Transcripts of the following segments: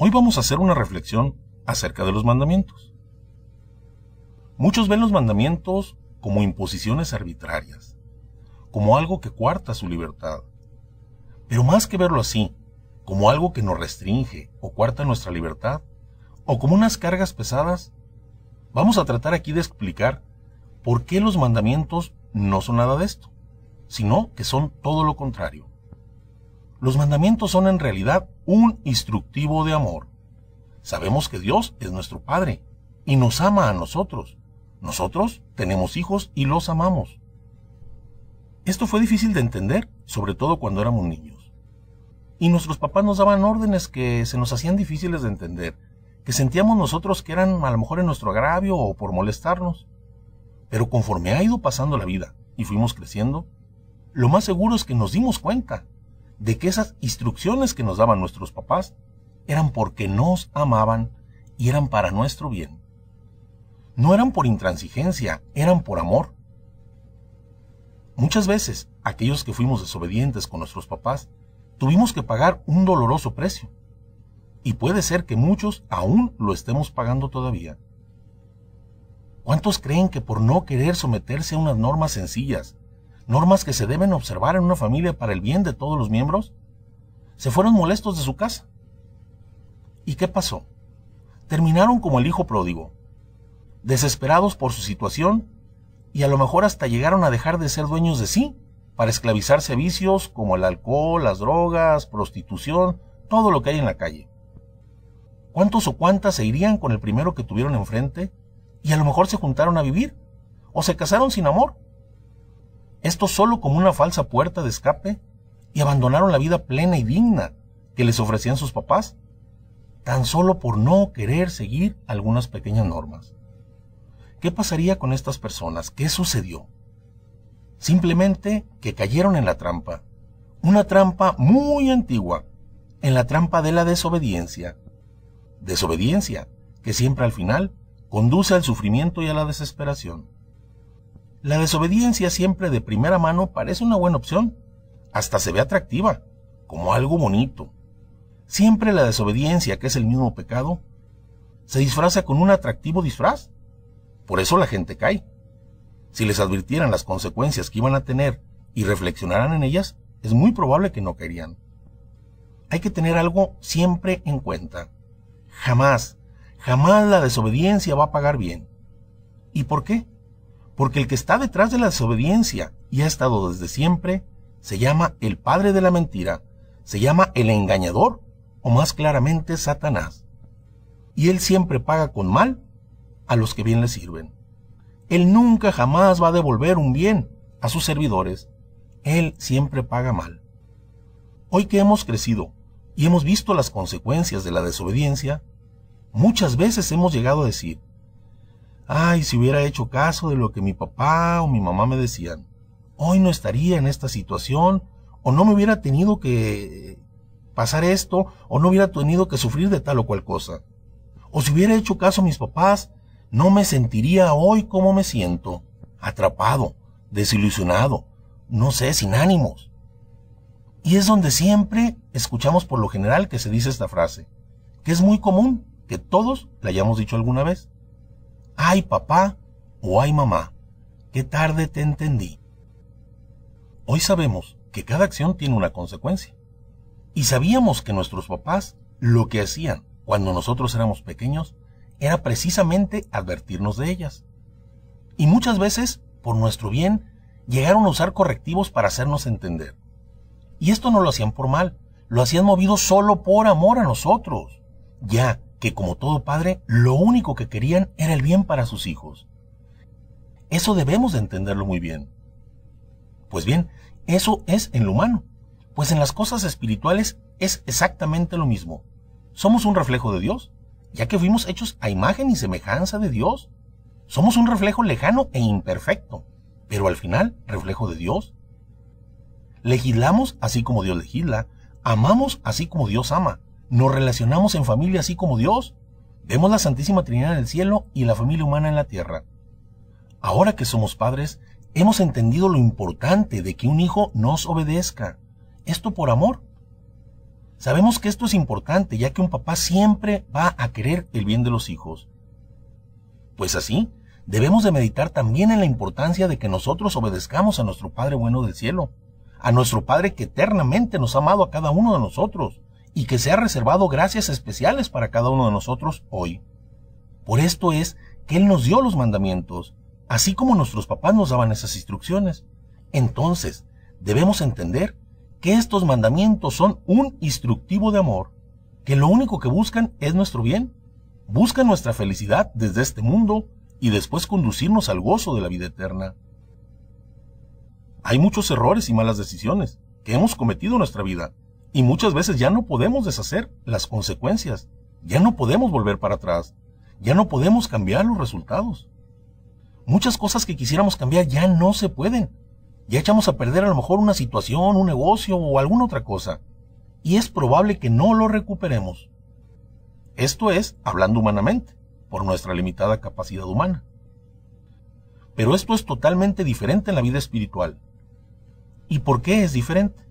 Hoy vamos a hacer una reflexión acerca de los mandamientos. Muchos ven los mandamientos como imposiciones arbitrarias, como algo que cuarta su libertad. Pero más que verlo así, como algo que nos restringe o cuarta nuestra libertad, o como unas cargas pesadas, vamos a tratar aquí de explicar por qué los mandamientos no son nada de esto, sino que son todo lo contrario. Los mandamientos son en realidad un instructivo de amor. Sabemos que Dios es nuestro Padre y nos ama a nosotros. Nosotros tenemos hijos y los amamos. Esto fue difícil de entender, sobre todo cuando éramos niños. Y nuestros papás nos daban órdenes que se nos hacían difíciles de entender, que sentíamos nosotros que eran a lo mejor en nuestro agravio o por molestarnos. Pero conforme ha ido pasando la vida y fuimos creciendo, lo más seguro es que nos dimos cuenta de que esas instrucciones que nos daban nuestros papás eran porque nos amaban y eran para nuestro bien. No eran por intransigencia, eran por amor. Muchas veces, aquellos que fuimos desobedientes con nuestros papás, tuvimos que pagar un doloroso precio. Y puede ser que muchos aún lo estemos pagando todavía. ¿Cuántos creen que por no querer someterse a unas normas sencillas, normas que se deben observar en una familia para el bien de todos los miembros, se fueron molestos de su casa. ¿Y qué pasó? Terminaron como el hijo pródigo, desesperados por su situación y a lo mejor hasta llegaron a dejar de ser dueños de sí para esclavizarse a vicios como el alcohol, las drogas, prostitución, todo lo que hay en la calle. ¿Cuántos o cuántas se irían con el primero que tuvieron enfrente y a lo mejor se juntaron a vivir o se casaron sin amor esto solo como una falsa puerta de escape, y abandonaron la vida plena y digna que les ofrecían sus papás, tan solo por no querer seguir algunas pequeñas normas. ¿Qué pasaría con estas personas? ¿Qué sucedió? Simplemente que cayeron en la trampa, una trampa muy antigua, en la trampa de la desobediencia. Desobediencia que siempre al final conduce al sufrimiento y a la desesperación. La desobediencia siempre de primera mano parece una buena opción, hasta se ve atractiva, como algo bonito. Siempre la desobediencia, que es el mismo pecado, se disfraza con un atractivo disfraz. Por eso la gente cae. Si les advirtieran las consecuencias que iban a tener y reflexionaran en ellas, es muy probable que no caerían. Hay que tener algo siempre en cuenta. Jamás, jamás la desobediencia va a pagar bien. ¿Y por qué? porque el que está detrás de la desobediencia y ha estado desde siempre, se llama el padre de la mentira, se llama el engañador, o más claramente Satanás. Y él siempre paga con mal a los que bien le sirven. Él nunca jamás va a devolver un bien a sus servidores. Él siempre paga mal. Hoy que hemos crecido y hemos visto las consecuencias de la desobediencia, muchas veces hemos llegado a decir, Ay, si hubiera hecho caso de lo que mi papá o mi mamá me decían, hoy no estaría en esta situación, o no me hubiera tenido que pasar esto, o no hubiera tenido que sufrir de tal o cual cosa. O si hubiera hecho caso a mis papás, no me sentiría hoy como me siento, atrapado, desilusionado, no sé, sin ánimos. Y es donde siempre escuchamos por lo general que se dice esta frase, que es muy común, que todos la hayamos dicho alguna vez ay papá o ay mamá, qué tarde te entendí. Hoy sabemos que cada acción tiene una consecuencia. Y sabíamos que nuestros papás lo que hacían cuando nosotros éramos pequeños era precisamente advertirnos de ellas. Y muchas veces, por nuestro bien, llegaron a usar correctivos para hacernos entender. Y esto no lo hacían por mal, lo hacían movido solo por amor a nosotros. Ya, que como todo padre, lo único que querían era el bien para sus hijos. Eso debemos de entenderlo muy bien. Pues bien, eso es en lo humano, pues en las cosas espirituales es exactamente lo mismo. Somos un reflejo de Dios, ya que fuimos hechos a imagen y semejanza de Dios. Somos un reflejo lejano e imperfecto, pero al final reflejo de Dios. Legislamos así como Dios legisla, amamos así como Dios ama, nos relacionamos en familia así como Dios. Vemos la Santísima Trinidad en el cielo y la familia humana en la tierra. Ahora que somos padres, hemos entendido lo importante de que un hijo nos obedezca. Esto por amor. Sabemos que esto es importante, ya que un papá siempre va a querer el bien de los hijos. Pues así, debemos de meditar también en la importancia de que nosotros obedezcamos a nuestro Padre bueno del cielo, a nuestro Padre que eternamente nos ha amado a cada uno de nosotros, y que se ha reservado gracias especiales para cada uno de nosotros hoy. Por esto es que Él nos dio los mandamientos, así como nuestros papás nos daban esas instrucciones. Entonces, debemos entender que estos mandamientos son un instructivo de amor, que lo único que buscan es nuestro bien, buscan nuestra felicidad desde este mundo y después conducirnos al gozo de la vida eterna. Hay muchos errores y malas decisiones que hemos cometido en nuestra vida, y muchas veces ya no podemos deshacer las consecuencias, ya no podemos volver para atrás, ya no podemos cambiar los resultados. Muchas cosas que quisiéramos cambiar ya no se pueden. Ya echamos a perder a lo mejor una situación, un negocio o alguna otra cosa. Y es probable que no lo recuperemos. Esto es hablando humanamente, por nuestra limitada capacidad humana. Pero esto es totalmente diferente en la vida espiritual. ¿Y por qué es diferente?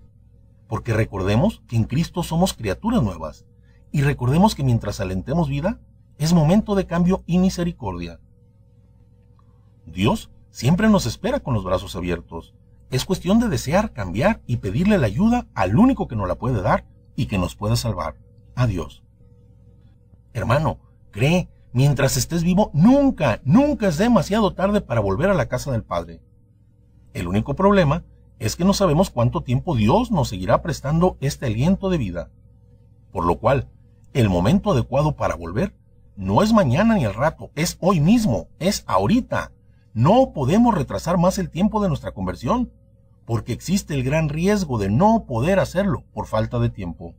Porque recordemos que en Cristo somos criaturas nuevas. Y recordemos que mientras alentemos vida, es momento de cambio y misericordia. Dios siempre nos espera con los brazos abiertos. Es cuestión de desear cambiar y pedirle la ayuda al único que nos la puede dar y que nos pueda salvar, a Dios. Hermano, cree, mientras estés vivo, nunca, nunca es demasiado tarde para volver a la casa del Padre. El único problema es que no sabemos cuánto tiempo Dios nos seguirá prestando este aliento de vida. Por lo cual, el momento adecuado para volver no es mañana ni el rato, es hoy mismo, es ahorita. No podemos retrasar más el tiempo de nuestra conversión, porque existe el gran riesgo de no poder hacerlo por falta de tiempo.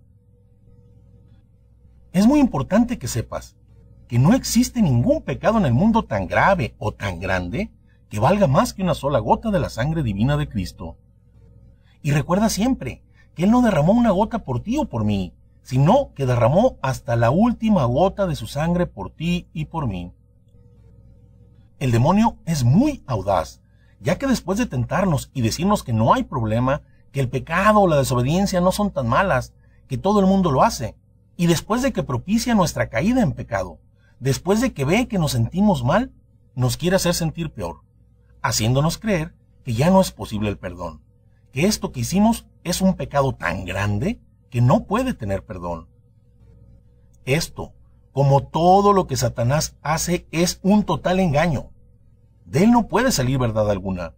Es muy importante que sepas que no existe ningún pecado en el mundo tan grave o tan grande que valga más que una sola gota de la sangre divina de Cristo. Y recuerda siempre que Él no derramó una gota por ti o por mí, sino que derramó hasta la última gota de su sangre por ti y por mí. El demonio es muy audaz, ya que después de tentarnos y decirnos que no hay problema, que el pecado o la desobediencia no son tan malas, que todo el mundo lo hace, y después de que propicia nuestra caída en pecado, después de que ve que nos sentimos mal, nos quiere hacer sentir peor, haciéndonos creer que ya no es posible el perdón que esto que hicimos es un pecado tan grande que no puede tener perdón. Esto, como todo lo que Satanás hace, es un total engaño. De él no puede salir verdad alguna.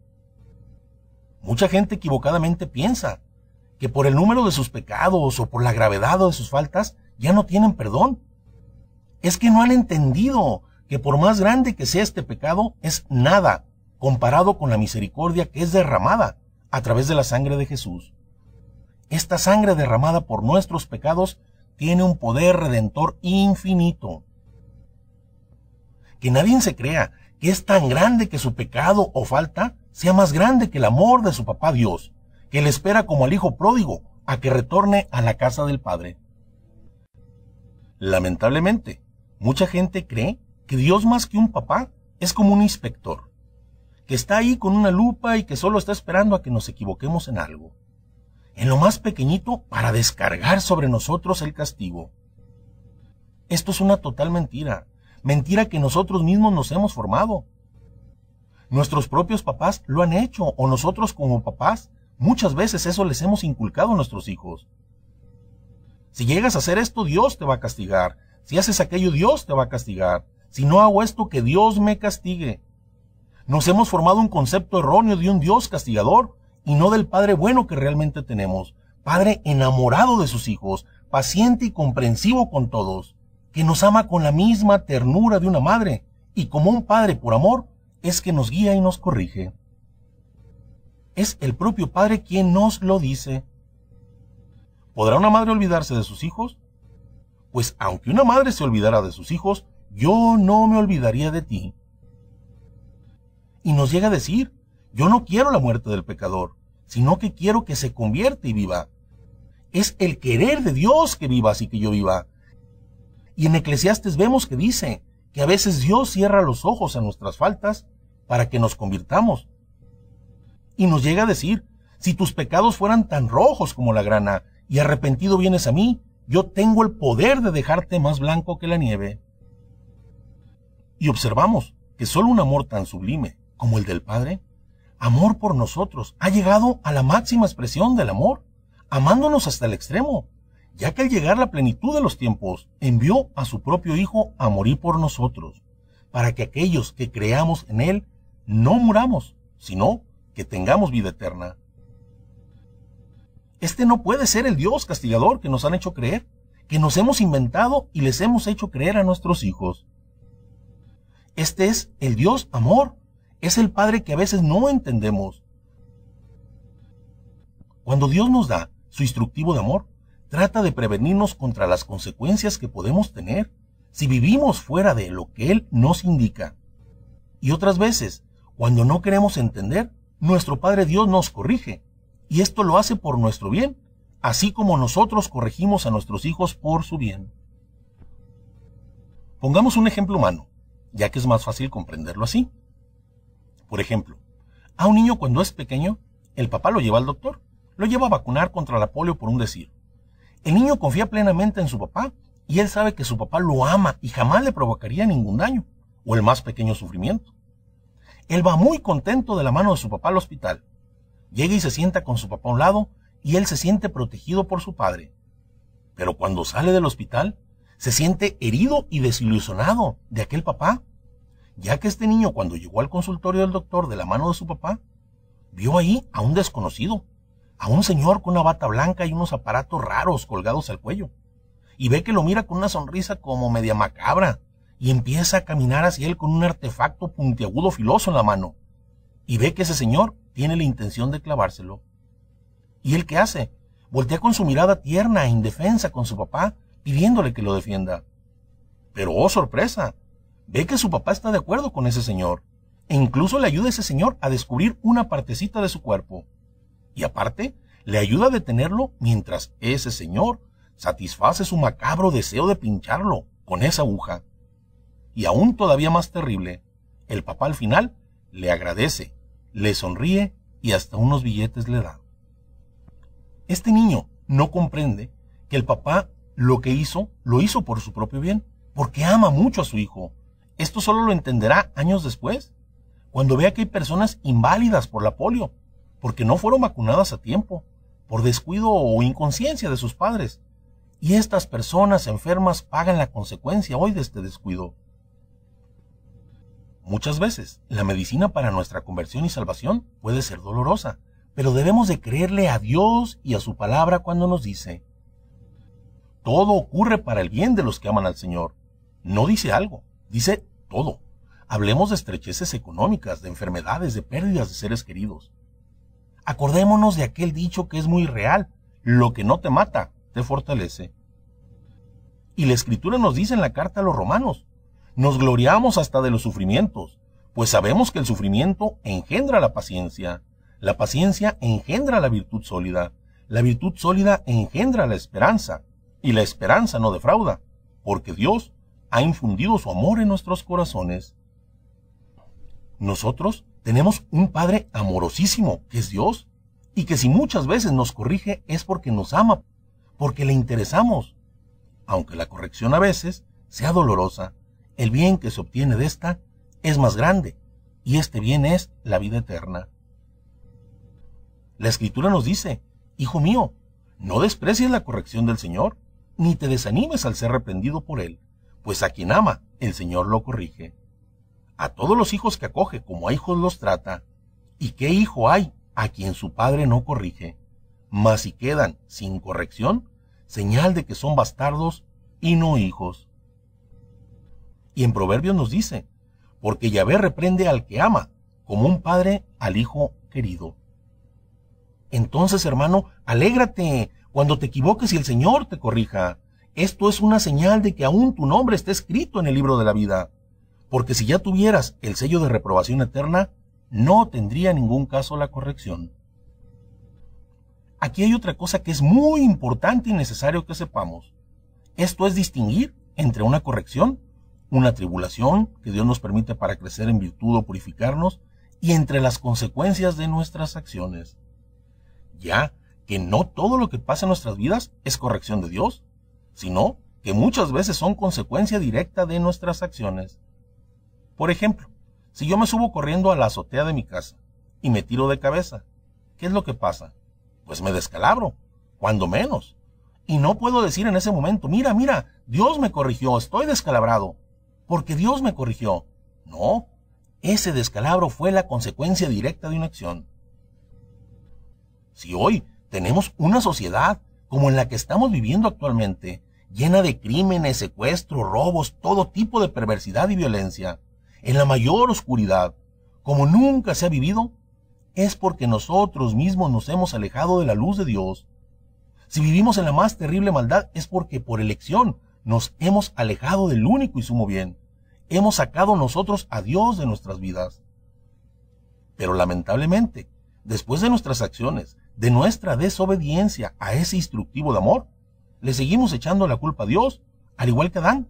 Mucha gente equivocadamente piensa que por el número de sus pecados o por la gravedad de sus faltas ya no tienen perdón. Es que no han entendido que por más grande que sea este pecado, es nada comparado con la misericordia que es derramada a través de la sangre de Jesús. Esta sangre derramada por nuestros pecados tiene un poder redentor infinito. Que nadie se crea que es tan grande que su pecado o falta sea más grande que el amor de su papá Dios, que le espera como al hijo pródigo a que retorne a la casa del Padre. Lamentablemente, mucha gente cree que Dios más que un papá es como un inspector que está ahí con una lupa y que solo está esperando a que nos equivoquemos en algo, en lo más pequeñito para descargar sobre nosotros el castigo. Esto es una total mentira, mentira que nosotros mismos nos hemos formado. Nuestros propios papás lo han hecho, o nosotros como papás, muchas veces eso les hemos inculcado a nuestros hijos. Si llegas a hacer esto, Dios te va a castigar. Si haces aquello, Dios te va a castigar. Si no hago esto, que Dios me castigue. Nos hemos formado un concepto erróneo de un Dios castigador y no del Padre bueno que realmente tenemos. Padre enamorado de sus hijos, paciente y comprensivo con todos, que nos ama con la misma ternura de una madre y como un Padre por amor es que nos guía y nos corrige. Es el propio Padre quien nos lo dice. ¿Podrá una madre olvidarse de sus hijos? Pues aunque una madre se olvidara de sus hijos, yo no me olvidaría de ti y nos llega a decir, yo no quiero la muerte del pecador, sino que quiero que se convierta y viva. Es el querer de Dios que viva, así que yo viva. Y en Eclesiastes vemos que dice que a veces Dios cierra los ojos a nuestras faltas para que nos convirtamos. Y nos llega a decir, si tus pecados fueran tan rojos como la grana y arrepentido vienes a mí, yo tengo el poder de dejarte más blanco que la nieve. Y observamos que solo un amor tan sublime como el del Padre, amor por nosotros ha llegado a la máxima expresión del amor, amándonos hasta el extremo, ya que al llegar la plenitud de los tiempos, envió a su propio Hijo a morir por nosotros, para que aquellos que creamos en Él no muramos, sino que tengamos vida eterna. Este no puede ser el Dios castigador que nos han hecho creer, que nos hemos inventado y les hemos hecho creer a nuestros hijos. Este es el Dios amor, es el Padre que a veces no entendemos. Cuando Dios nos da su instructivo de amor, trata de prevenirnos contra las consecuencias que podemos tener si vivimos fuera de lo que Él nos indica. Y otras veces, cuando no queremos entender, nuestro Padre Dios nos corrige, y esto lo hace por nuestro bien, así como nosotros corregimos a nuestros hijos por su bien. Pongamos un ejemplo humano, ya que es más fácil comprenderlo así. Por ejemplo, a un niño cuando es pequeño, el papá lo lleva al doctor, lo lleva a vacunar contra la polio por un decir. El niño confía plenamente en su papá y él sabe que su papá lo ama y jamás le provocaría ningún daño o el más pequeño sufrimiento. Él va muy contento de la mano de su papá al hospital. Llega y se sienta con su papá a un lado y él se siente protegido por su padre. Pero cuando sale del hospital, se siente herido y desilusionado de aquel papá ya que este niño cuando llegó al consultorio del doctor de la mano de su papá, vio ahí a un desconocido, a un señor con una bata blanca y unos aparatos raros colgados al cuello, y ve que lo mira con una sonrisa como media macabra, y empieza a caminar hacia él con un artefacto puntiagudo filoso en la mano, y ve que ese señor tiene la intención de clavárselo. ¿Y él qué hace? Voltea con su mirada tierna e indefensa con su papá, pidiéndole que lo defienda. Pero, oh sorpresa, Ve que su papá está de acuerdo con ese señor e incluso le ayuda a ese señor a descubrir una partecita de su cuerpo. Y aparte, le ayuda a detenerlo mientras ese señor satisface su macabro deseo de pincharlo con esa aguja. Y aún todavía más terrible, el papá al final le agradece, le sonríe y hasta unos billetes le da. Este niño no comprende que el papá lo que hizo lo hizo por su propio bien, porque ama mucho a su hijo esto solo lo entenderá años después, cuando vea que hay personas inválidas por la polio, porque no fueron vacunadas a tiempo, por descuido o inconsciencia de sus padres. Y estas personas enfermas pagan la consecuencia hoy de este descuido. Muchas veces, la medicina para nuestra conversión y salvación puede ser dolorosa, pero debemos de creerle a Dios y a su palabra cuando nos dice, todo ocurre para el bien de los que aman al Señor. No dice algo, dice todo. Hablemos de estrecheces económicas, de enfermedades, de pérdidas de seres queridos. Acordémonos de aquel dicho que es muy real. Lo que no te mata, te fortalece. Y la escritura nos dice en la carta a los romanos, nos gloriamos hasta de los sufrimientos, pues sabemos que el sufrimiento engendra la paciencia, la paciencia engendra la virtud sólida, la virtud sólida engendra la esperanza, y la esperanza no defrauda, porque Dios ha infundido su amor en nuestros corazones. Nosotros tenemos un Padre amorosísimo, que es Dios, y que si muchas veces nos corrige es porque nos ama, porque le interesamos. Aunque la corrección a veces sea dolorosa, el bien que se obtiene de esta es más grande, y este bien es la vida eterna. La Escritura nos dice, Hijo mío, no desprecies la corrección del Señor, ni te desanimes al ser reprendido por Él, pues a quien ama, el Señor lo corrige. A todos los hijos que acoge como a hijos los trata, ¿y qué hijo hay a quien su padre no corrige? Mas si quedan sin corrección, señal de que son bastardos y no hijos. Y en Proverbios nos dice, porque Yahvé reprende al que ama, como un padre al hijo querido. Entonces, hermano, alégrate cuando te equivoques y el Señor te corrija. Esto es una señal de que aún tu nombre está escrito en el libro de la vida. Porque si ya tuvieras el sello de reprobación eterna, no tendría en ningún caso la corrección. Aquí hay otra cosa que es muy importante y necesario que sepamos. Esto es distinguir entre una corrección, una tribulación que Dios nos permite para crecer en virtud o purificarnos, y entre las consecuencias de nuestras acciones. Ya que no todo lo que pasa en nuestras vidas es corrección de Dios, sino que muchas veces son consecuencia directa de nuestras acciones. Por ejemplo, si yo me subo corriendo a la azotea de mi casa y me tiro de cabeza, ¿qué es lo que pasa? Pues me descalabro, cuando menos. Y no puedo decir en ese momento, mira, mira, Dios me corrigió, estoy descalabrado, porque Dios me corrigió. No, ese descalabro fue la consecuencia directa de una acción. Si hoy tenemos una sociedad como en la que estamos viviendo actualmente, llena de crímenes, secuestros, robos, todo tipo de perversidad y violencia, en la mayor oscuridad, como nunca se ha vivido, es porque nosotros mismos nos hemos alejado de la luz de Dios. Si vivimos en la más terrible maldad es porque por elección nos hemos alejado del único y sumo bien. Hemos sacado nosotros a Dios de nuestras vidas. Pero lamentablemente, después de nuestras acciones, de nuestra desobediencia a ese instructivo de amor, le seguimos echando la culpa a Dios, al igual que Adán.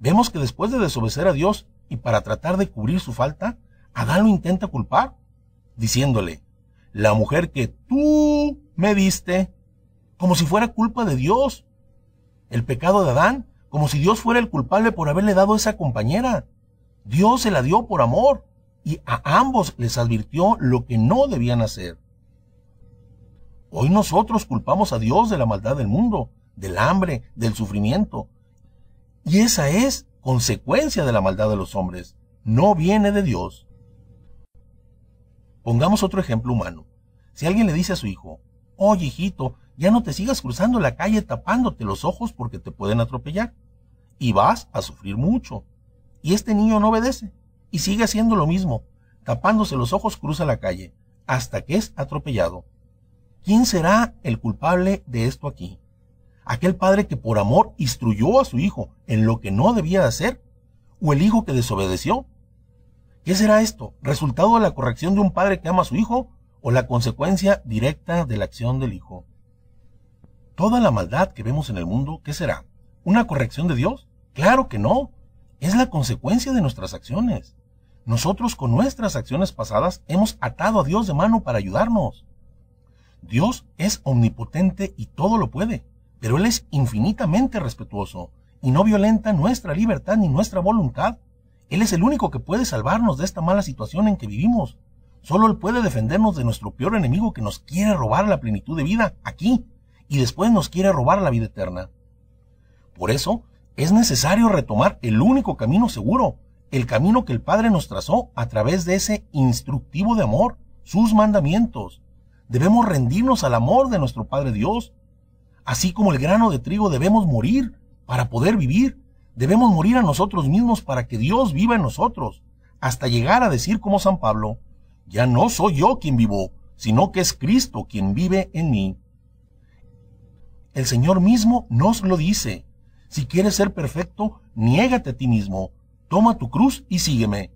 Vemos que después de desobedecer a Dios y para tratar de cubrir su falta, Adán lo intenta culpar, diciéndole, la mujer que tú me diste, como si fuera culpa de Dios. El pecado de Adán, como si Dios fuera el culpable por haberle dado esa compañera. Dios se la dio por amor y a ambos les advirtió lo que no debían hacer. Hoy nosotros culpamos a Dios de la maldad del mundo, del hambre, del sufrimiento. Y esa es consecuencia de la maldad de los hombres. No viene de Dios. Pongamos otro ejemplo humano. Si alguien le dice a su hijo, oye hijito, ya no te sigas cruzando la calle tapándote los ojos porque te pueden atropellar. Y vas a sufrir mucho. Y este niño no obedece. Y sigue haciendo lo mismo. Tapándose los ojos cruza la calle hasta que es atropellado. ¿Quién será el culpable de esto aquí? ¿Aquel padre que por amor instruyó a su hijo en lo que no debía hacer? ¿O el hijo que desobedeció? ¿Qué será esto? ¿Resultado de la corrección de un padre que ama a su hijo o la consecuencia directa de la acción del hijo? Toda la maldad que vemos en el mundo, ¿qué será? ¿Una corrección de Dios? Claro que no. Es la consecuencia de nuestras acciones. Nosotros con nuestras acciones pasadas hemos atado a Dios de mano para ayudarnos. Dios es omnipotente y todo lo puede, pero Él es infinitamente respetuoso y no violenta nuestra libertad ni nuestra voluntad. Él es el único que puede salvarnos de esta mala situación en que vivimos. Solo Él puede defendernos de nuestro peor enemigo que nos quiere robar la plenitud de vida aquí y después nos quiere robar la vida eterna. Por eso es necesario retomar el único camino seguro, el camino que el Padre nos trazó a través de ese instructivo de amor, sus mandamientos. Debemos rendirnos al amor de nuestro Padre Dios. Así como el grano de trigo debemos morir para poder vivir. Debemos morir a nosotros mismos para que Dios viva en nosotros. Hasta llegar a decir como San Pablo, ya no soy yo quien vivo, sino que es Cristo quien vive en mí. El Señor mismo nos lo dice. Si quieres ser perfecto, niégate a ti mismo, toma tu cruz y sígueme.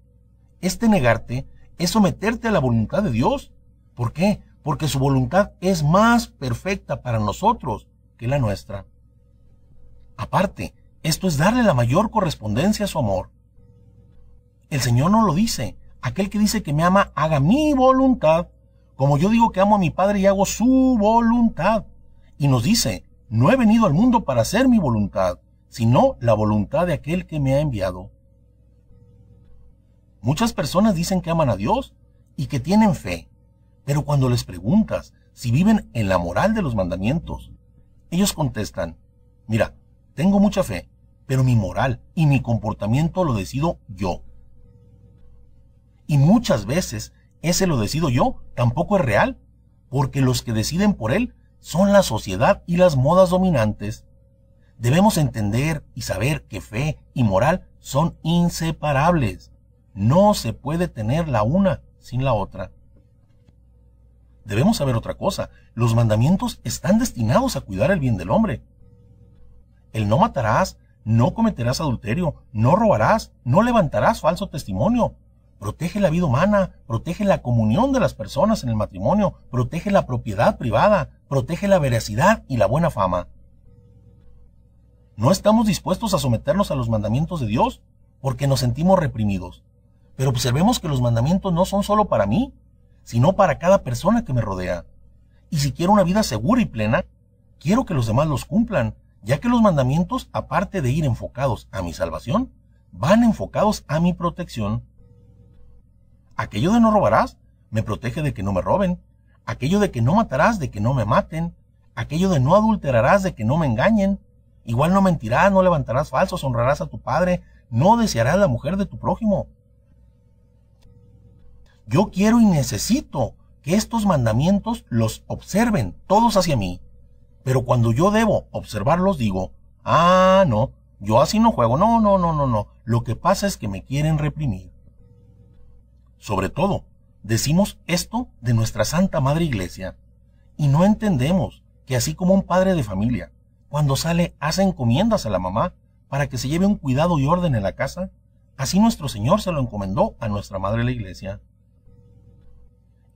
Este negarte es someterte a la voluntad de Dios. ¿Por qué? porque su voluntad es más perfecta para nosotros que la nuestra. Aparte, esto es darle la mayor correspondencia a su amor. El Señor no lo dice. Aquel que dice que me ama, haga mi voluntad, como yo digo que amo a mi Padre y hago su voluntad. Y nos dice, no he venido al mundo para hacer mi voluntad, sino la voluntad de aquel que me ha enviado. Muchas personas dicen que aman a Dios y que tienen fe, pero cuando les preguntas si viven en la moral de los mandamientos, ellos contestan, mira, tengo mucha fe, pero mi moral y mi comportamiento lo decido yo. Y muchas veces ese lo decido yo tampoco es real, porque los que deciden por él son la sociedad y las modas dominantes. Debemos entender y saber que fe y moral son inseparables. No se puede tener la una sin la otra debemos saber otra cosa. Los mandamientos están destinados a cuidar el bien del hombre. El no matarás, no cometerás adulterio, no robarás, no levantarás falso testimonio. Protege la vida humana, protege la comunión de las personas en el matrimonio, protege la propiedad privada, protege la veracidad y la buena fama. No estamos dispuestos a someternos a los mandamientos de Dios porque nos sentimos reprimidos. Pero observemos que los mandamientos no son solo para mí, sino para cada persona que me rodea. Y si quiero una vida segura y plena, quiero que los demás los cumplan, ya que los mandamientos, aparte de ir enfocados a mi salvación, van enfocados a mi protección. Aquello de no robarás me protege de que no me roben, aquello de que no matarás de que no me maten, aquello de no adulterarás de que no me engañen, igual no mentirás, no levantarás falsos, honrarás a tu padre, no desearás la mujer de tu prójimo, yo quiero y necesito que estos mandamientos los observen todos hacia mí. Pero cuando yo debo observarlos digo, ah, no, yo así no juego, no, no, no, no, no. Lo que pasa es que me quieren reprimir. Sobre todo, decimos esto de nuestra Santa Madre Iglesia y no entendemos que así como un padre de familia, cuando sale hace encomiendas a la mamá para que se lleve un cuidado y orden en la casa, así nuestro Señor se lo encomendó a nuestra Madre la Iglesia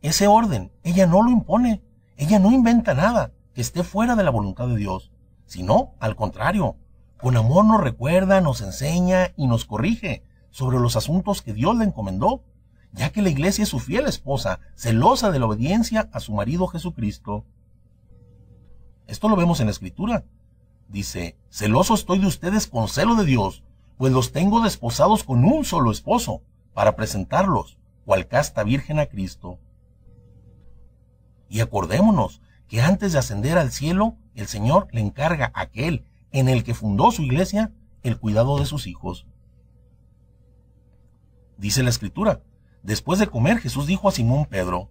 ese orden, ella no lo impone, ella no inventa nada que esté fuera de la voluntad de Dios, sino al contrario, con amor nos recuerda, nos enseña y nos corrige sobre los asuntos que Dios le encomendó, ya que la iglesia es su fiel esposa, celosa de la obediencia a su marido Jesucristo. Esto lo vemos en la escritura. Dice, celoso estoy de ustedes con celo de Dios, pues los tengo desposados con un solo esposo, para presentarlos, cual casta virgen a Cristo. Y acordémonos que antes de ascender al cielo, el Señor le encarga a aquel en el que fundó su iglesia el cuidado de sus hijos. Dice la escritura, después de comer Jesús dijo a Simón Pedro,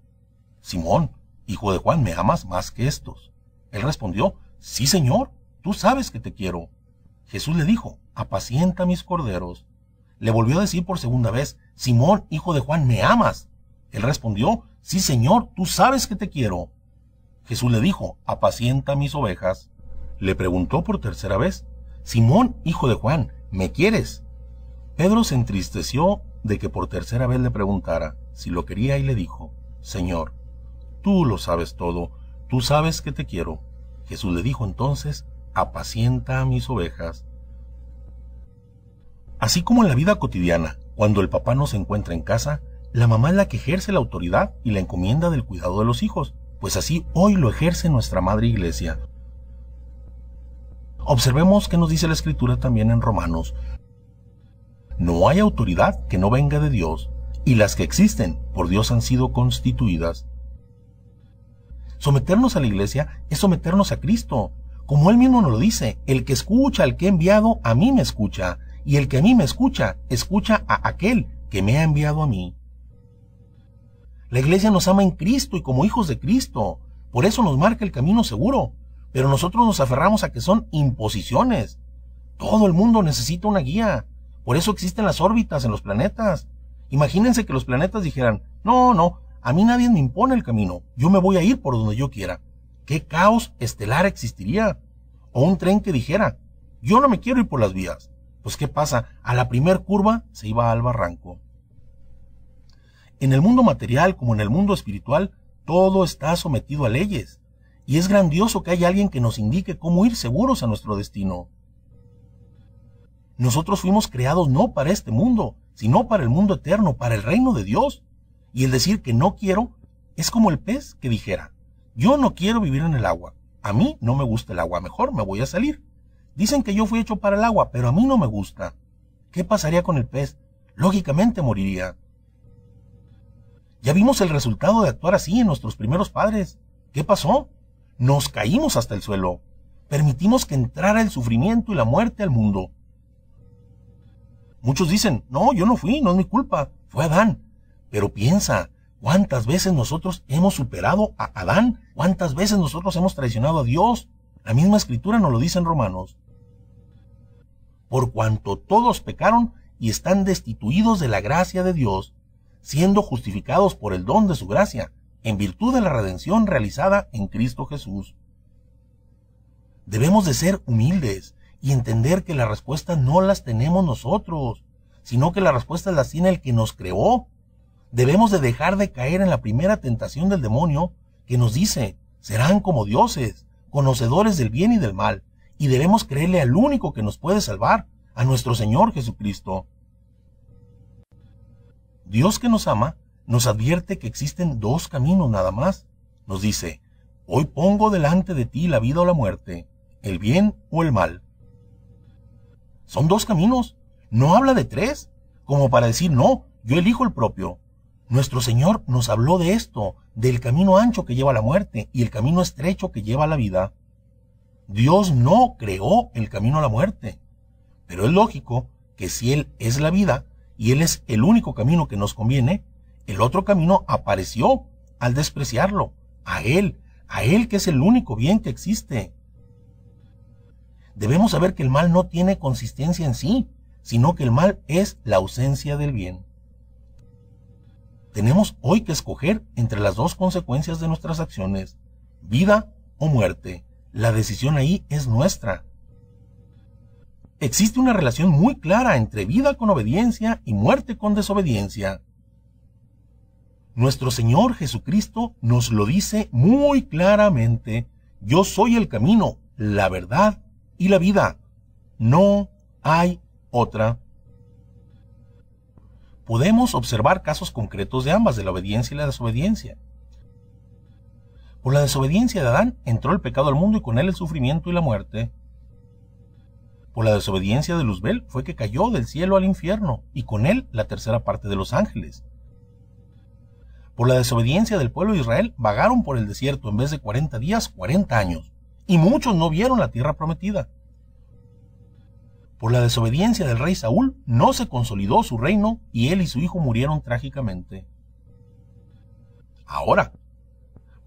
Simón, hijo de Juan, ¿me amas más que estos? Él respondió, sí Señor, tú sabes que te quiero. Jesús le dijo, apacienta mis corderos. Le volvió a decir por segunda vez, Simón, hijo de Juan, ¿me amas? Él respondió, Sí, Señor, tú sabes que te quiero. Jesús le dijo, apacienta mis ovejas. Le preguntó por tercera vez, Simón, hijo de Juan, ¿me quieres? Pedro se entristeció de que por tercera vez le preguntara si lo quería y le dijo, Señor, tú lo sabes todo, tú sabes que te quiero. Jesús le dijo entonces, apacienta mis ovejas. Así como en la vida cotidiana, cuando el papá no se encuentra en casa, la mamá es la que ejerce la autoridad y la encomienda del cuidado de los hijos, pues así hoy lo ejerce nuestra Madre Iglesia. Observemos que nos dice la Escritura también en Romanos. No hay autoridad que no venga de Dios, y las que existen por Dios han sido constituidas. Someternos a la iglesia es someternos a Cristo. Como Él mismo nos lo dice, el que escucha al que he enviado, a mí me escucha, y el que a mí me escucha, escucha a aquel que me ha enviado a mí. La iglesia nos ama en Cristo y como hijos de Cristo. Por eso nos marca el camino seguro. Pero nosotros nos aferramos a que son imposiciones. Todo el mundo necesita una guía. Por eso existen las órbitas en los planetas. Imagínense que los planetas dijeran, no, no, a mí nadie me impone el camino. Yo me voy a ir por donde yo quiera. ¿Qué caos estelar existiría? O un tren que dijera, yo no me quiero ir por las vías. Pues ¿qué pasa? A la primer curva se iba al barranco. En el mundo material como en el mundo espiritual, todo está sometido a leyes, y es grandioso que haya alguien que nos indique cómo ir seguros a nuestro destino. Nosotros fuimos creados no para este mundo, sino para el mundo eterno, para el reino de Dios. Y el decir que no quiero es como el pez que dijera, yo no quiero vivir en el agua, a mí no me gusta el agua, mejor me voy a salir. Dicen que yo fui hecho para el agua, pero a mí no me gusta. ¿Qué pasaría con el pez? Lógicamente moriría. Ya vimos el resultado de actuar así en nuestros primeros padres. ¿Qué pasó? Nos caímos hasta el suelo. Permitimos que entrara el sufrimiento y la muerte al mundo. Muchos dicen, no, yo no fui, no es mi culpa, fue Adán. Pero piensa, ¿cuántas veces nosotros hemos superado a Adán? ¿Cuántas veces nosotros hemos traicionado a Dios? La misma escritura nos lo dice en Romanos. Por cuanto todos pecaron y están destituidos de la gracia de Dios, siendo justificados por el don de su gracia, en virtud de la redención realizada en Cristo Jesús. Debemos de ser humildes y entender que la respuesta no las tenemos nosotros, sino que la respuesta las tiene el que nos creó. Debemos de dejar de caer en la primera tentación del demonio que nos dice, serán como dioses, conocedores del bien y del mal, y debemos creerle al único que nos puede salvar, a nuestro Señor Jesucristo. Dios que nos ama nos advierte que existen dos caminos nada más. Nos dice, hoy pongo delante de ti la vida o la muerte, el bien o el mal. Son dos caminos. No habla de tres, como para decir, no, yo elijo el propio. Nuestro Señor nos habló de esto, del camino ancho que lleva a la muerte y el camino estrecho que lleva a la vida. Dios no creó el camino a la muerte, pero es lógico que si Él es la vida, y Él es el único camino que nos conviene, el otro camino apareció al despreciarlo, a Él, a Él que es el único bien que existe. Debemos saber que el mal no tiene consistencia en sí, sino que el mal es la ausencia del bien. Tenemos hoy que escoger entre las dos consecuencias de nuestras acciones, vida o muerte. La decisión ahí es nuestra. Existe una relación muy clara entre vida con obediencia y muerte con desobediencia. Nuestro Señor Jesucristo nos lo dice muy claramente. Yo soy el camino, la verdad y la vida. No hay otra. Podemos observar casos concretos de ambas, de la obediencia y la desobediencia. Por la desobediencia de Adán entró el pecado al mundo y con él el sufrimiento y la muerte. Por la desobediencia de Luzbel fue que cayó del cielo al infierno, y con él la tercera parte de los ángeles. Por la desobediencia del pueblo de Israel vagaron por el desierto en vez de 40 días, 40 años, y muchos no vieron la tierra prometida. Por la desobediencia del rey Saúl no se consolidó su reino y él y su hijo murieron trágicamente. Ahora,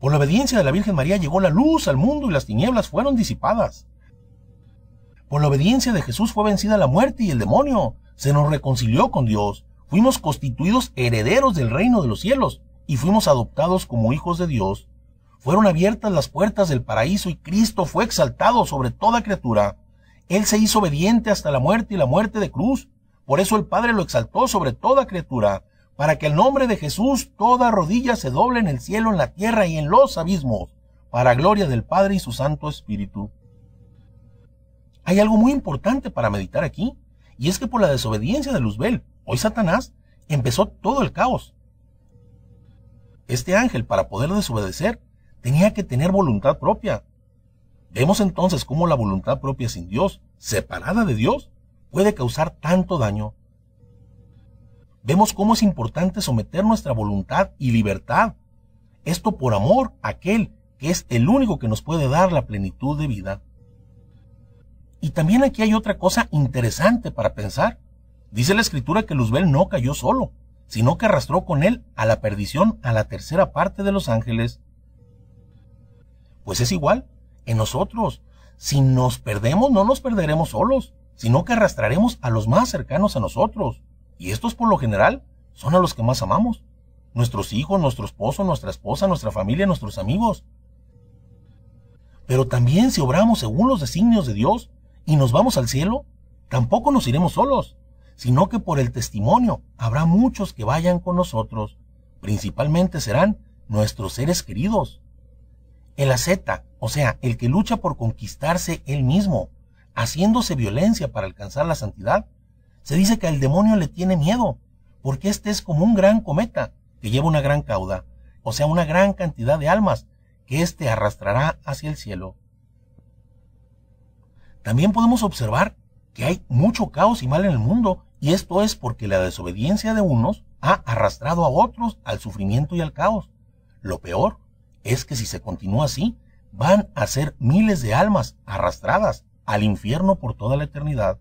por la obediencia de la Virgen María llegó la luz al mundo y las tinieblas fueron disipadas. Con la obediencia de Jesús fue vencida la muerte y el demonio. Se nos reconcilió con Dios. Fuimos constituidos herederos del reino de los cielos y fuimos adoptados como hijos de Dios. Fueron abiertas las puertas del paraíso y Cristo fue exaltado sobre toda criatura. Él se hizo obediente hasta la muerte y la muerte de cruz. Por eso el Padre lo exaltó sobre toda criatura, para que el nombre de Jesús toda rodilla se doble en el cielo, en la tierra y en los abismos, para gloria del Padre y su Santo Espíritu. Hay algo muy importante para meditar aquí, y es que por la desobediencia de Luzbel, hoy Satanás, empezó todo el caos. Este ángel, para poder desobedecer, tenía que tener voluntad propia. Vemos entonces cómo la voluntad propia sin Dios, separada de Dios, puede causar tanto daño. Vemos cómo es importante someter nuestra voluntad y libertad. Esto por amor a aquel que es el único que nos puede dar la plenitud de vida. Y también aquí hay otra cosa interesante para pensar. Dice la escritura que Luzbel no cayó solo, sino que arrastró con él a la perdición a la tercera parte de los ángeles. Pues es igual, en nosotros, si nos perdemos no nos perderemos solos, sino que arrastraremos a los más cercanos a nosotros. Y estos por lo general son a los que más amamos. Nuestros hijos, nuestro esposo, nuestra esposa, nuestra familia, nuestros amigos. Pero también si obramos según los designios de Dios, y nos vamos al cielo, tampoco nos iremos solos, sino que por el testimonio habrá muchos que vayan con nosotros, principalmente serán nuestros seres queridos. El asceta, o sea, el que lucha por conquistarse él mismo, haciéndose violencia para alcanzar la santidad, se dice que al demonio le tiene miedo, porque éste es como un gran cometa que lleva una gran cauda, o sea, una gran cantidad de almas que éste arrastrará hacia el cielo. También podemos observar que hay mucho caos y mal en el mundo, y esto es porque la desobediencia de unos ha arrastrado a otros al sufrimiento y al caos. Lo peor es que si se continúa así, van a ser miles de almas arrastradas al infierno por toda la eternidad.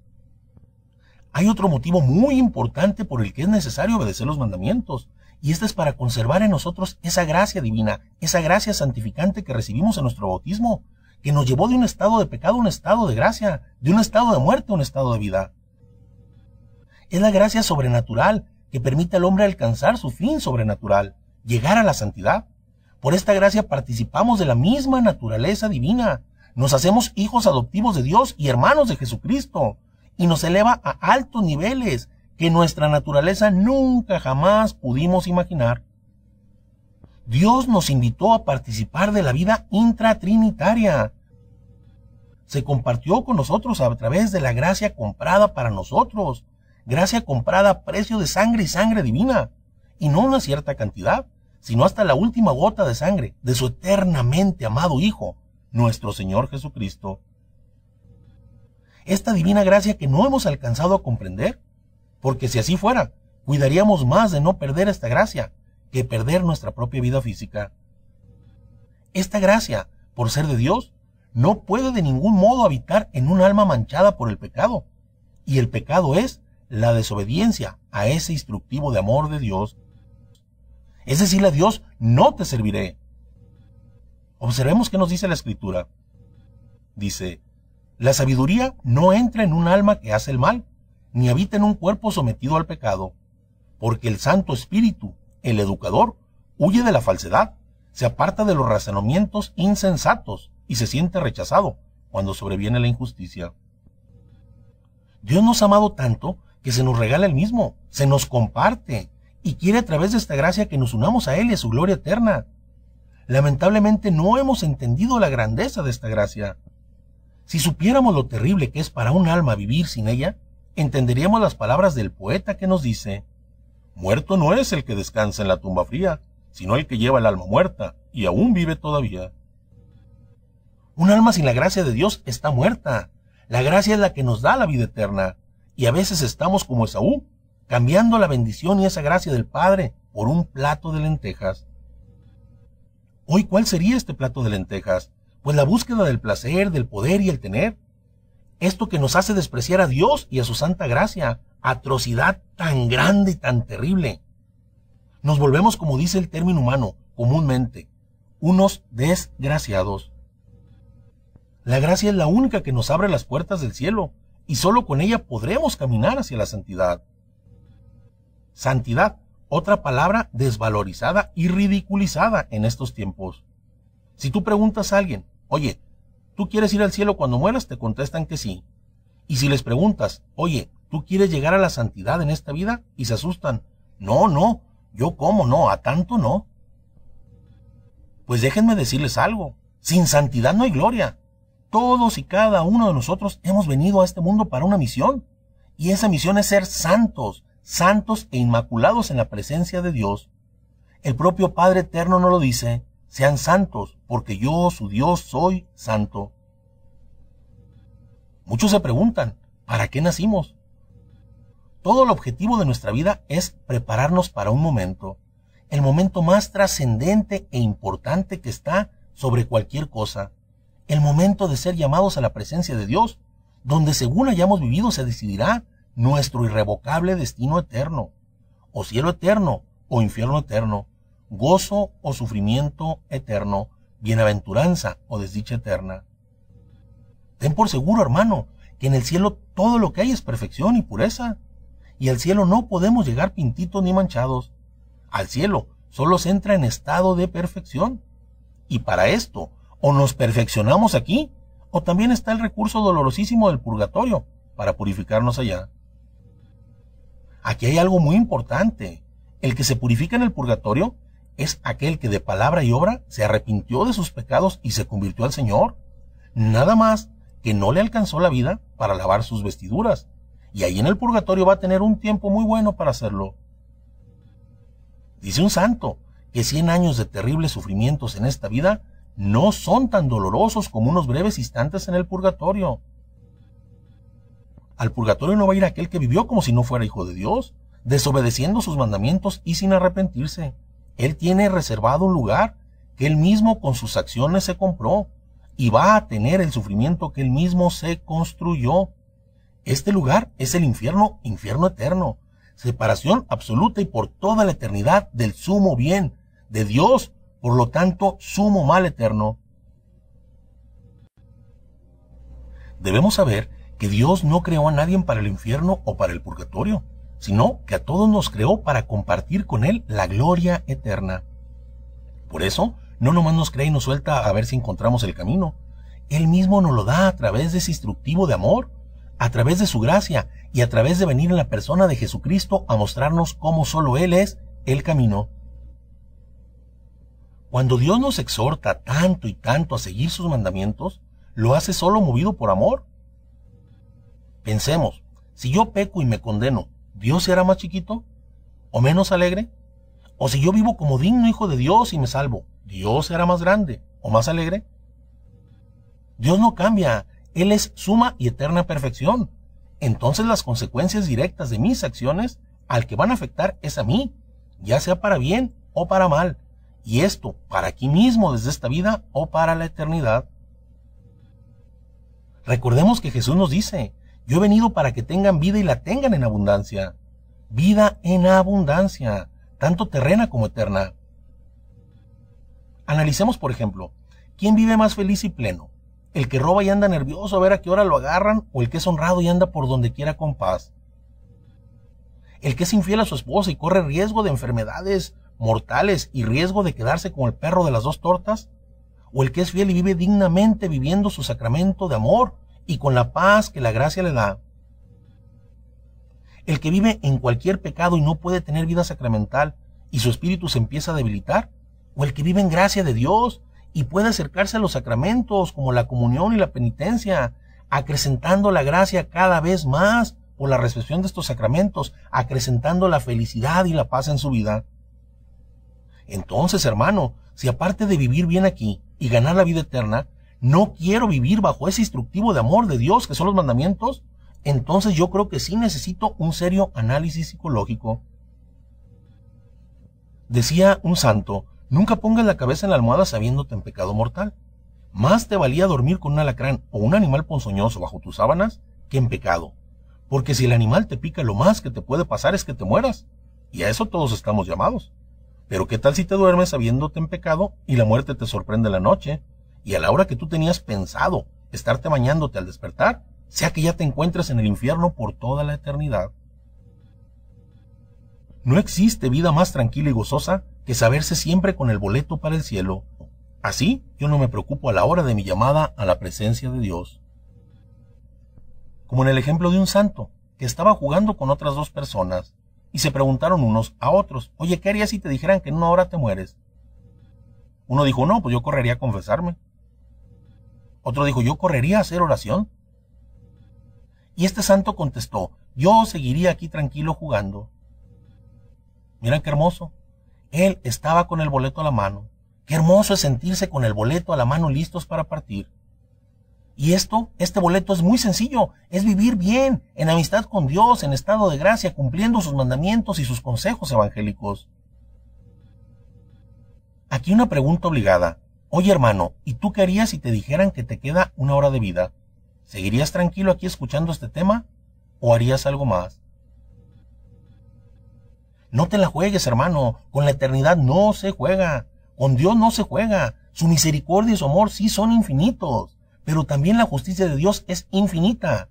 Hay otro motivo muy importante por el que es necesario obedecer los mandamientos, y este es para conservar en nosotros esa gracia divina, esa gracia santificante que recibimos en nuestro bautismo, que nos llevó de un estado de pecado a un estado de gracia, de un estado de muerte a un estado de vida. Es la gracia sobrenatural que permite al hombre alcanzar su fin sobrenatural, llegar a la santidad. Por esta gracia participamos de la misma naturaleza divina. Nos hacemos hijos adoptivos de Dios y hermanos de Jesucristo. Y nos eleva a altos niveles que nuestra naturaleza nunca jamás pudimos imaginar. Dios nos invitó a participar de la vida intratrinitaria. Se compartió con nosotros a través de la gracia comprada para nosotros, gracia comprada a precio de sangre y sangre divina, y no una cierta cantidad, sino hasta la última gota de sangre de su eternamente amado Hijo, nuestro Señor Jesucristo. Esta divina gracia que no hemos alcanzado a comprender, porque si así fuera, cuidaríamos más de no perder esta gracia, que perder nuestra propia vida física. Esta gracia, por ser de Dios, no puede de ningún modo habitar en un alma manchada por el pecado. Y el pecado es la desobediencia a ese instructivo de amor de Dios. Es decir, a Dios, no te serviré. Observemos qué nos dice la escritura. Dice, la sabiduría no entra en un alma que hace el mal, ni habita en un cuerpo sometido al pecado, porque el Santo Espíritu el educador huye de la falsedad, se aparta de los razonamientos insensatos y se siente rechazado cuando sobreviene la injusticia. Dios nos ha amado tanto que se nos regala el mismo, se nos comparte y quiere a través de esta gracia que nos unamos a Él y a su gloria eterna. Lamentablemente no hemos entendido la grandeza de esta gracia. Si supiéramos lo terrible que es para un alma vivir sin ella, entenderíamos las palabras del poeta que nos dice, Muerto no es el que descansa en la tumba fría, sino el que lleva el alma muerta y aún vive todavía. Un alma sin la gracia de Dios está muerta. La gracia es la que nos da la vida eterna. Y a veces estamos como Esaú, cambiando la bendición y esa gracia del Padre por un plato de lentejas. Hoy, ¿cuál sería este plato de lentejas? Pues la búsqueda del placer, del poder y el tener esto que nos hace despreciar a Dios y a su santa gracia, atrocidad tan grande y tan terrible. Nos volvemos, como dice el término humano, comúnmente, unos desgraciados. La gracia es la única que nos abre las puertas del cielo, y solo con ella podremos caminar hacia la santidad. Santidad, otra palabra desvalorizada y ridiculizada en estos tiempos. Si tú preguntas a alguien, oye, ¿tú quieres ir al cielo cuando mueras? Te contestan que sí. Y si les preguntas, oye, ¿tú quieres llegar a la santidad en esta vida? Y se asustan. No, no, yo cómo no, a tanto no. Pues déjenme decirles algo, sin santidad no hay gloria. Todos y cada uno de nosotros hemos venido a este mundo para una misión. Y esa misión es ser santos, santos e inmaculados en la presencia de Dios. El propio Padre Eterno nos lo dice, sean santos, porque yo, su Dios, soy santo. Muchos se preguntan, ¿para qué nacimos? Todo el objetivo de nuestra vida es prepararnos para un momento, el momento más trascendente e importante que está sobre cualquier cosa, el momento de ser llamados a la presencia de Dios, donde según hayamos vivido se decidirá nuestro irrevocable destino eterno, o cielo eterno o infierno eterno gozo o sufrimiento eterno, bienaventuranza o desdicha eterna. Ten por seguro, hermano, que en el cielo todo lo que hay es perfección y pureza. Y al cielo no podemos llegar pintitos ni manchados. Al cielo solo se entra en estado de perfección. Y para esto, o nos perfeccionamos aquí, o también está el recurso dolorosísimo del purgatorio para purificarnos allá. Aquí hay algo muy importante. El que se purifica en el purgatorio es aquel que de palabra y obra se arrepintió de sus pecados y se convirtió al Señor. Nada más que no le alcanzó la vida para lavar sus vestiduras. Y ahí en el purgatorio va a tener un tiempo muy bueno para hacerlo. Dice un santo que cien años de terribles sufrimientos en esta vida no son tan dolorosos como unos breves instantes en el purgatorio. Al purgatorio no va a ir aquel que vivió como si no fuera hijo de Dios, desobedeciendo sus mandamientos y sin arrepentirse. Él tiene reservado un lugar que él mismo con sus acciones se compró y va a tener el sufrimiento que él mismo se construyó. Este lugar es el infierno, infierno eterno, separación absoluta y por toda la eternidad del sumo bien, de Dios, por lo tanto, sumo mal eterno. Debemos saber que Dios no creó a nadie para el infierno o para el purgatorio sino que a todos nos creó para compartir con Él la gloria eterna. Por eso, no nomás nos crea y nos suelta a ver si encontramos el camino. Él mismo nos lo da a través de ese instructivo de amor, a través de su gracia y a través de venir en la persona de Jesucristo a mostrarnos cómo solo Él es el camino. Cuando Dios nos exhorta tanto y tanto a seguir sus mandamientos, lo hace solo movido por amor. Pensemos, si yo peco y me condeno, ¿Dios será más chiquito? ¿O menos alegre? ¿O si yo vivo como digno hijo de Dios y me salvo, Dios será más grande o más alegre? Dios no cambia, Él es suma y eterna perfección. Entonces las consecuencias directas de mis acciones al que van a afectar es a mí, ya sea para bien o para mal, y esto para aquí mismo desde esta vida o para la eternidad. Recordemos que Jesús nos dice, yo he venido para que tengan vida y la tengan en abundancia. Vida en abundancia, tanto terrena como eterna. Analicemos, por ejemplo, ¿quién vive más feliz y pleno? ¿El que roba y anda nervioso a ver a qué hora lo agarran o el que es honrado y anda por donde quiera con paz? ¿El que es infiel a su esposa y corre riesgo de enfermedades mortales y riesgo de quedarse con el perro de las dos tortas? ¿O el que es fiel y vive dignamente viviendo su sacramento de amor y con la paz que la gracia le da, el que vive en cualquier pecado y no puede tener vida sacramental y su espíritu se empieza a debilitar, o el que vive en gracia de Dios y puede acercarse a los sacramentos como la comunión y la penitencia, acrecentando la gracia cada vez más por la recepción de estos sacramentos, acrecentando la felicidad y la paz en su vida. Entonces, hermano, si aparte de vivir bien aquí y ganar la vida eterna, no quiero vivir bajo ese instructivo de amor de Dios que son los mandamientos, entonces yo creo que sí necesito un serio análisis psicológico. Decía un santo, nunca pongas la cabeza en la almohada sabiéndote en pecado mortal. Más te valía dormir con un alacrán o un animal ponzoñoso bajo tus sábanas que en pecado. Porque si el animal te pica, lo más que te puede pasar es que te mueras. Y a eso todos estamos llamados. Pero ¿qué tal si te duermes sabiéndote en pecado y la muerte te sorprende la noche? y a la hora que tú tenías pensado estarte bañándote al despertar, sea que ya te encuentres en el infierno por toda la eternidad. No existe vida más tranquila y gozosa que saberse siempre con el boleto para el cielo. Así yo no me preocupo a la hora de mi llamada a la presencia de Dios. Como en el ejemplo de un santo, que estaba jugando con otras dos personas, y se preguntaron unos a otros, oye, ¿qué harías si te dijeran que en una hora te mueres? Uno dijo, no, pues yo correría a confesarme. Otro dijo, yo correría a hacer oración. Y este santo contestó, yo seguiría aquí tranquilo jugando. Miren qué hermoso. Él estaba con el boleto a la mano. Qué hermoso es sentirse con el boleto a la mano listos para partir. Y esto, este boleto es muy sencillo, es vivir bien, en amistad con Dios, en estado de gracia, cumpliendo sus mandamientos y sus consejos evangélicos. Aquí una pregunta obligada. Oye hermano, ¿y tú qué harías si te dijeran que te queda una hora de vida? ¿Seguirías tranquilo aquí escuchando este tema? ¿O harías algo más? No te la juegues, hermano. Con la eternidad no se juega. Con Dios no se juega. Su misericordia y su amor sí son infinitos. Pero también la justicia de Dios es infinita.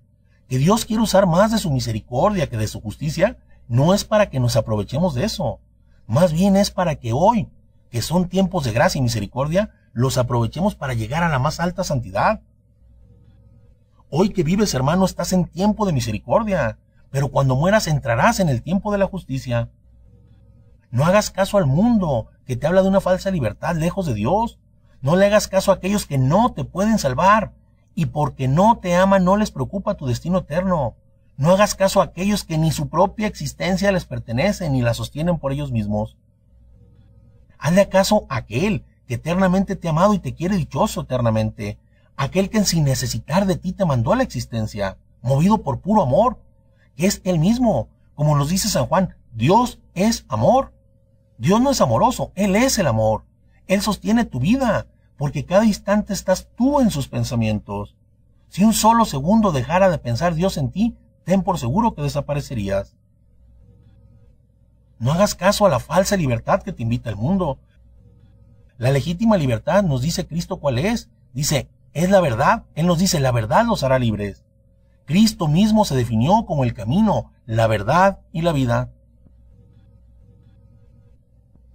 Que Dios quiere usar más de su misericordia que de su justicia no es para que nos aprovechemos de eso. Más bien es para que hoy, que son tiempos de gracia y misericordia, los aprovechemos para llegar a la más alta santidad. Hoy que vives, hermano, estás en tiempo de misericordia, pero cuando mueras entrarás en el tiempo de la justicia. No hagas caso al mundo que te habla de una falsa libertad lejos de Dios. No le hagas caso a aquellos que no te pueden salvar y porque no te aman no les preocupa tu destino eterno. No hagas caso a aquellos que ni su propia existencia les pertenece ni la sostienen por ellos mismos. Hazle caso a aquel eternamente te ha amado y te quiere dichoso eternamente, aquel que sin necesitar de ti te mandó a la existencia, movido por puro amor, que es él mismo, como nos dice San Juan, Dios es amor. Dios no es amoroso, Él es el amor. Él sostiene tu vida, porque cada instante estás tú en sus pensamientos. Si un solo segundo dejara de pensar Dios en ti, ten por seguro que desaparecerías. No hagas caso a la falsa libertad que te invita el mundo, la legítima libertad nos dice Cristo cuál es. Dice, es la verdad. Él nos dice, la verdad los hará libres. Cristo mismo se definió como el camino, la verdad y la vida.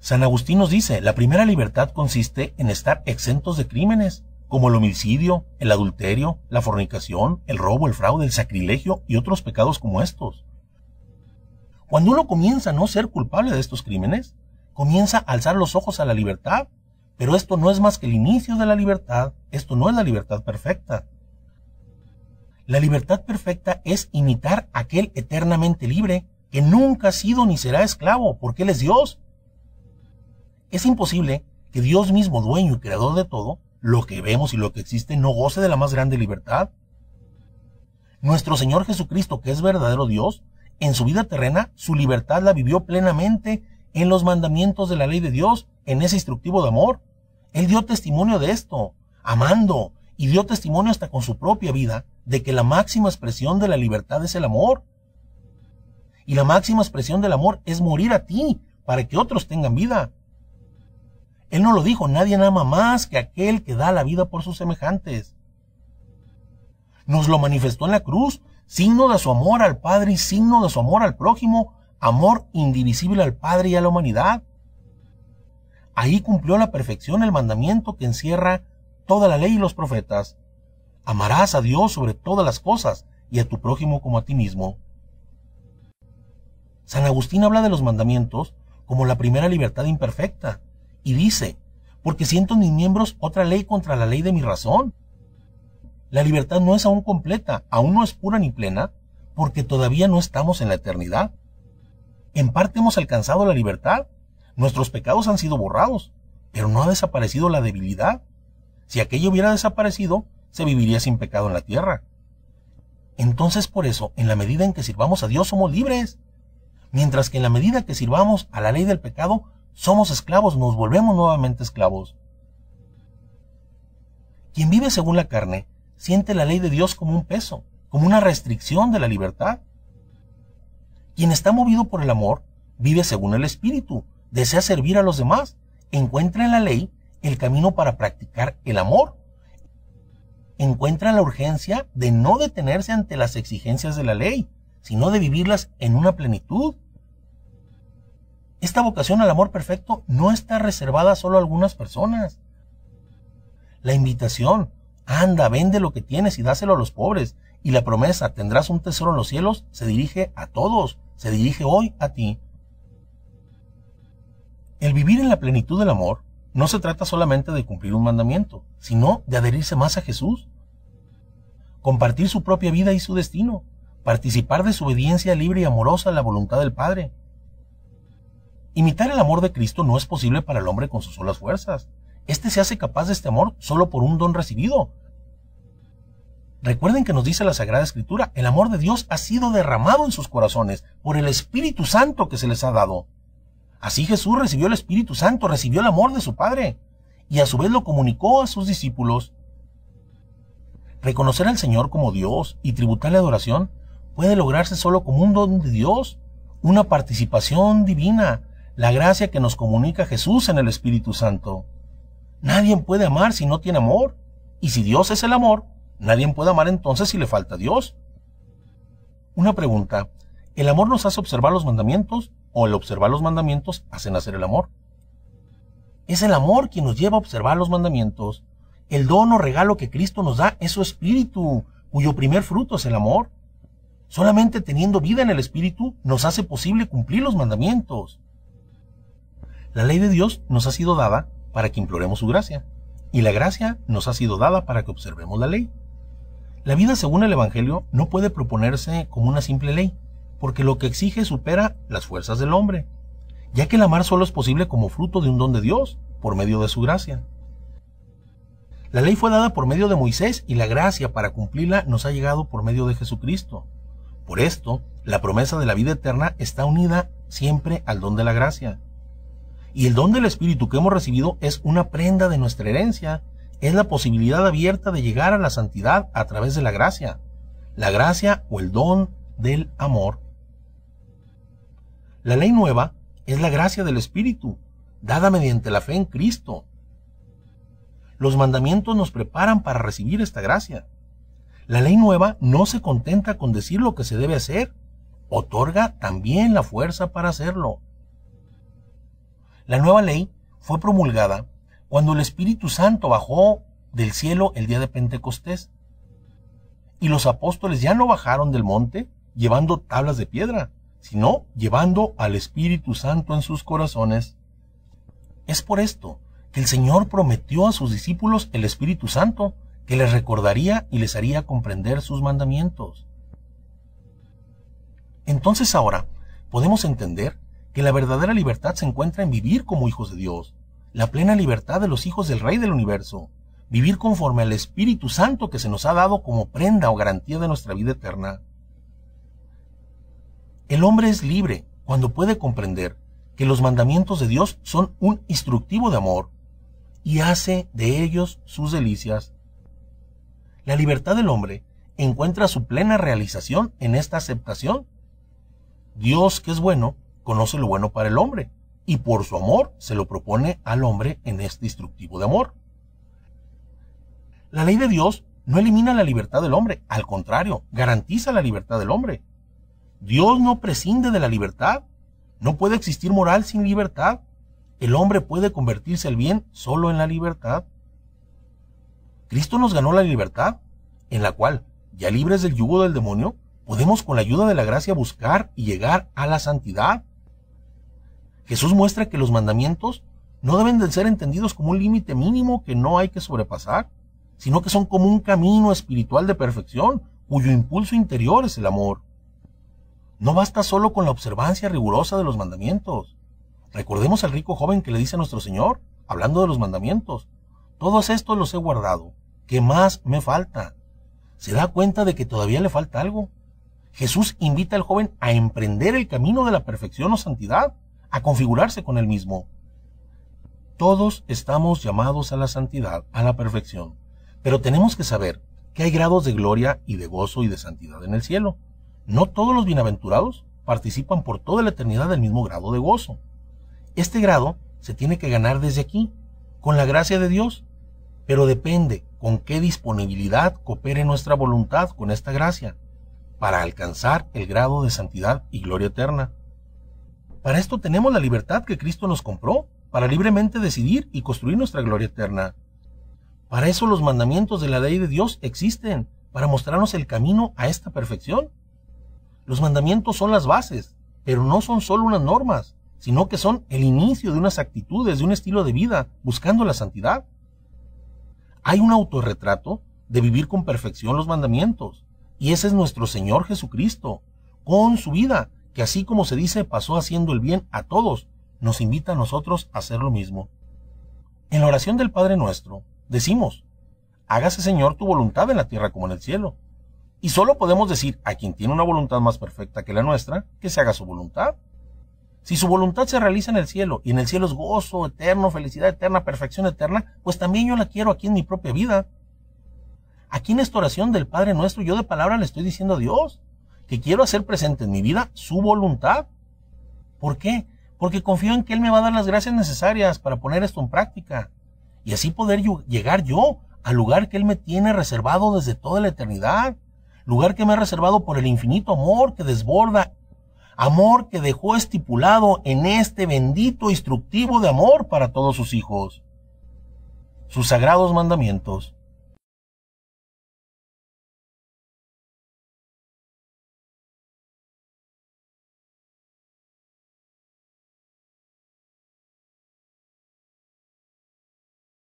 San Agustín nos dice, la primera libertad consiste en estar exentos de crímenes, como el homicidio, el adulterio, la fornicación, el robo, el fraude, el sacrilegio y otros pecados como estos. Cuando uno comienza a no ser culpable de estos crímenes, comienza a alzar los ojos a la libertad pero esto no es más que el inicio de la libertad, esto no es la libertad perfecta. La libertad perfecta es imitar a aquel eternamente libre, que nunca ha sido ni será esclavo, porque Él es Dios. Es imposible que Dios mismo, dueño y creador de todo, lo que vemos y lo que existe, no goce de la más grande libertad. Nuestro Señor Jesucristo, que es verdadero Dios, en su vida terrena, su libertad la vivió plenamente en los mandamientos de la ley de Dios, en ese instructivo de amor. Él dio testimonio de esto, amando, y dio testimonio hasta con su propia vida de que la máxima expresión de la libertad es el amor. Y la máxima expresión del amor es morir a ti para que otros tengan vida. Él no lo dijo, nadie ama más que aquel que da la vida por sus semejantes. Nos lo manifestó en la cruz, signo de su amor al Padre y signo de su amor al prójimo, amor indivisible al Padre y a la humanidad. Ahí cumplió la perfección el mandamiento que encierra toda la ley y los profetas. Amarás a Dios sobre todas las cosas y a tu prójimo como a ti mismo. San Agustín habla de los mandamientos como la primera libertad imperfecta y dice, porque siento en mis miembros otra ley contra la ley de mi razón. La libertad no es aún completa, aún no es pura ni plena, porque todavía no estamos en la eternidad. En parte hemos alcanzado la libertad, Nuestros pecados han sido borrados, pero no ha desaparecido la debilidad. Si aquello hubiera desaparecido, se viviría sin pecado en la tierra. Entonces por eso, en la medida en que sirvamos a Dios somos libres. Mientras que en la medida que sirvamos a la ley del pecado, somos esclavos, nos volvemos nuevamente esclavos. Quien vive según la carne, siente la ley de Dios como un peso, como una restricción de la libertad. Quien está movido por el amor, vive según el Espíritu, desea servir a los demás, encuentra en la ley el camino para practicar el amor. Encuentra la urgencia de no detenerse ante las exigencias de la ley, sino de vivirlas en una plenitud. Esta vocación al amor perfecto no está reservada solo a algunas personas. La invitación, anda, vende lo que tienes y dáselo a los pobres, y la promesa, tendrás un tesoro en los cielos, se dirige a todos, se dirige hoy a ti. El vivir en la plenitud del amor no se trata solamente de cumplir un mandamiento, sino de adherirse más a Jesús, compartir su propia vida y su destino, participar de su obediencia libre y amorosa a la voluntad del Padre. Imitar el amor de Cristo no es posible para el hombre con sus solas fuerzas. Este se hace capaz de este amor solo por un don recibido. Recuerden que nos dice la Sagrada Escritura, el amor de Dios ha sido derramado en sus corazones por el Espíritu Santo que se les ha dado. Así Jesús recibió el Espíritu Santo, recibió el amor de su Padre y a su vez lo comunicó a sus discípulos. Reconocer al Señor como Dios y tributarle adoración puede lograrse solo como un don de Dios, una participación divina, la gracia que nos comunica Jesús en el Espíritu Santo. Nadie puede amar si no tiene amor, y si Dios es el amor, nadie puede amar entonces si le falta Dios. Una pregunta, ¿el amor nos hace observar los mandamientos o el observar los mandamientos hacen nacer el amor. Es el amor quien nos lleva a observar los mandamientos. El don o regalo que Cristo nos da es su espíritu, cuyo primer fruto es el amor. Solamente teniendo vida en el espíritu nos hace posible cumplir los mandamientos. La ley de Dios nos ha sido dada para que imploremos su gracia, y la gracia nos ha sido dada para que observemos la ley. La vida según el Evangelio no puede proponerse como una simple ley, porque lo que exige supera las fuerzas del hombre, ya que el amar solo es posible como fruto de un don de Dios, por medio de su gracia. La ley fue dada por medio de Moisés y la gracia para cumplirla nos ha llegado por medio de Jesucristo. Por esto, la promesa de la vida eterna está unida siempre al don de la gracia. Y el don del Espíritu que hemos recibido es una prenda de nuestra herencia, es la posibilidad abierta de llegar a la santidad a través de la gracia, la gracia o el don del amor la ley nueva es la gracia del Espíritu, dada mediante la fe en Cristo. Los mandamientos nos preparan para recibir esta gracia. La ley nueva no se contenta con decir lo que se debe hacer, otorga también la fuerza para hacerlo. La nueva ley fue promulgada cuando el Espíritu Santo bajó del cielo el día de Pentecostés. Y los apóstoles ya no bajaron del monte llevando tablas de piedra sino llevando al Espíritu Santo en sus corazones. Es por esto que el Señor prometió a sus discípulos el Espíritu Santo, que les recordaría y les haría comprender sus mandamientos. Entonces ahora podemos entender que la verdadera libertad se encuentra en vivir como hijos de Dios, la plena libertad de los hijos del Rey del universo, vivir conforme al Espíritu Santo que se nos ha dado como prenda o garantía de nuestra vida eterna. El hombre es libre cuando puede comprender que los mandamientos de Dios son un instructivo de amor y hace de ellos sus delicias. La libertad del hombre encuentra su plena realización en esta aceptación. Dios, que es bueno, conoce lo bueno para el hombre y por su amor se lo propone al hombre en este instructivo de amor. La ley de Dios no elimina la libertad del hombre, al contrario, garantiza la libertad del hombre. Dios no prescinde de la libertad. No puede existir moral sin libertad. El hombre puede convertirse al bien solo en la libertad. Cristo nos ganó la libertad, en la cual, ya libres del yugo del demonio, podemos con la ayuda de la gracia buscar y llegar a la santidad. Jesús muestra que los mandamientos no deben de ser entendidos como un límite mínimo que no hay que sobrepasar, sino que son como un camino espiritual de perfección, cuyo impulso interior es el amor. No basta solo con la observancia rigurosa de los mandamientos. Recordemos al rico joven que le dice a nuestro Señor, hablando de los mandamientos, todos estos los he guardado, ¿qué más me falta? ¿Se da cuenta de que todavía le falta algo? Jesús invita al joven a emprender el camino de la perfección o santidad, a configurarse con él mismo. Todos estamos llamados a la santidad, a la perfección, pero tenemos que saber que hay grados de gloria y de gozo y de santidad en el cielo. No todos los bienaventurados participan por toda la eternidad del mismo grado de gozo. Este grado se tiene que ganar desde aquí, con la gracia de Dios, pero depende con qué disponibilidad coopere nuestra voluntad con esta gracia, para alcanzar el grado de santidad y gloria eterna. Para esto tenemos la libertad que Cristo nos compró, para libremente decidir y construir nuestra gloria eterna. Para eso los mandamientos de la ley de Dios existen, para mostrarnos el camino a esta perfección. Los mandamientos son las bases, pero no son solo unas normas, sino que son el inicio de unas actitudes, de un estilo de vida, buscando la santidad. Hay un autorretrato de vivir con perfección los mandamientos, y ese es nuestro Señor Jesucristo, con su vida, que así como se dice pasó haciendo el bien a todos, nos invita a nosotros a hacer lo mismo. En la oración del Padre nuestro, decimos, hágase Señor tu voluntad en la tierra como en el cielo. Y solo podemos decir a quien tiene una voluntad más perfecta que la nuestra, que se haga su voluntad. Si su voluntad se realiza en el cielo, y en el cielo es gozo eterno, felicidad eterna, perfección eterna, pues también yo la quiero aquí en mi propia vida. Aquí en esta oración del Padre nuestro, yo de palabra le estoy diciendo a Dios que quiero hacer presente en mi vida su voluntad. ¿Por qué? Porque confío en que Él me va a dar las gracias necesarias para poner esto en práctica. Y así poder llegar yo al lugar que Él me tiene reservado desde toda la eternidad lugar que me ha reservado por el infinito amor que desborda, amor que dejó estipulado en este bendito instructivo de amor para todos sus hijos, sus sagrados mandamientos.